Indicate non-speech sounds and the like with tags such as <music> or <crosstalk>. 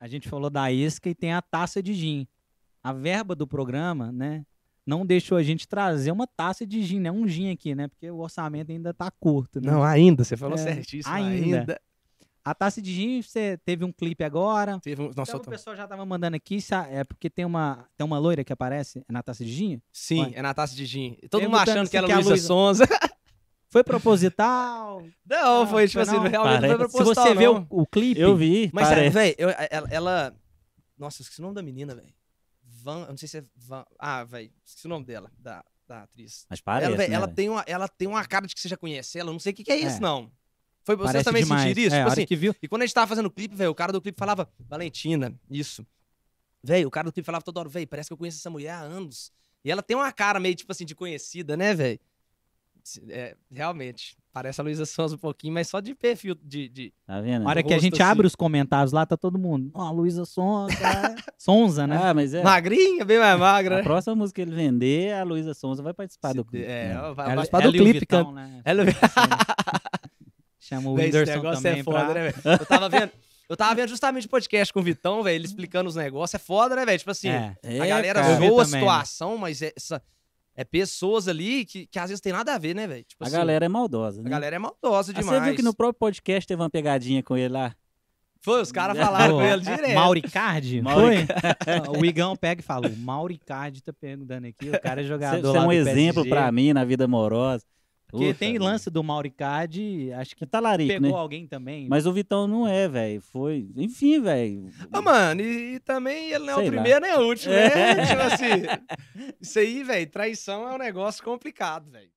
A gente falou da isca e tem a taça de gin. A verba do programa, né? Não deixou a gente trazer uma taça de gin, né? Um gin aqui, né? Porque o orçamento ainda tá curto. Né? Não, ainda, você falou é, certíssimo. Ainda. ainda. A taça de gin, você teve um clipe agora. Teve um... Nossa, então, o pessoal já tava mandando aqui, é porque tem uma, tem uma loira que aparece, é na taça de gin? Sim, é na taça de gin. Todo mundo achando que assim era é Luísa Sonza. <laughs> Foi proposital? Não, ah, foi, tipo assim, não. realmente foi proposital. Se você vê o, o, clipe. Eu vi. Mas, velho, é, ela, ela. Nossa, eu esqueci o nome da menina, velho. Van. Eu não sei se é Van. Ah, velho, esqueci o nome dela, da, da atriz. Mas parece. Ela, véio, né, ela tem uma, ela tem uma cara de que você já conhece ela. Eu não sei o que, que é, é isso, não. Foi você também demais. isso? É, tipo assim, que viu. E quando a gente tava fazendo o clipe, velho, o cara do clipe falava, Valentina, isso. Velho, o cara do clipe falava toda hora, velho, parece que eu conheço essa mulher há anos. E ela tem uma cara meio, tipo assim, de conhecida, né, velho? é, realmente, parece a Luísa Sonza um pouquinho, mas só de perfil de. de tá vendo? Na hora que a gente assim. abre os comentários lá, tá todo mundo. Ó, oh, Luísa Sonza. É. <laughs> Sonza, né? Ah, mas é. Magrinha, bem mais magra. a próxima música que ele vender, a Luísa Sonza vai participar Se do clipe. É, né? vai, vai participar do clipe, Vitão, né? <laughs> Ela... Chama o Whindersson Esse negócio é também é foda, pra... né, velho? Eu tava vendo. Eu tava vendo justamente o podcast com o Vitão, velho, ele explicando os negócios. É foda, né, velho? Tipo assim, é, a galera é, cara, zoa a situação, mas essa, é pessoas ali que, que às vezes tem nada a ver, né, velho? Tipo a assim, galera é maldosa, né? A galera é maldosa ah, demais. Você viu que no próprio podcast teve uma pegadinha com ele lá? Foi, os caras <laughs> falaram com ele direto. Mauricardi? <laughs> Foi? o Igão pega e fala, o Mauricardi tá perguntando aqui, o cara é jogador Você é um exemplo para mim na vida amorosa. Porque Ufa, tem né? lance do Mauricard, acho que é talarico, pegou né? alguém também. Mas o Vitão não é, velho. Foi. Enfim, velho. Ah, mano, e, e, também ele não é Sei o primeiro lá. nem o último, né? <laughs> tipo assim. Isso aí, velho, traição é um negócio complicado, velho.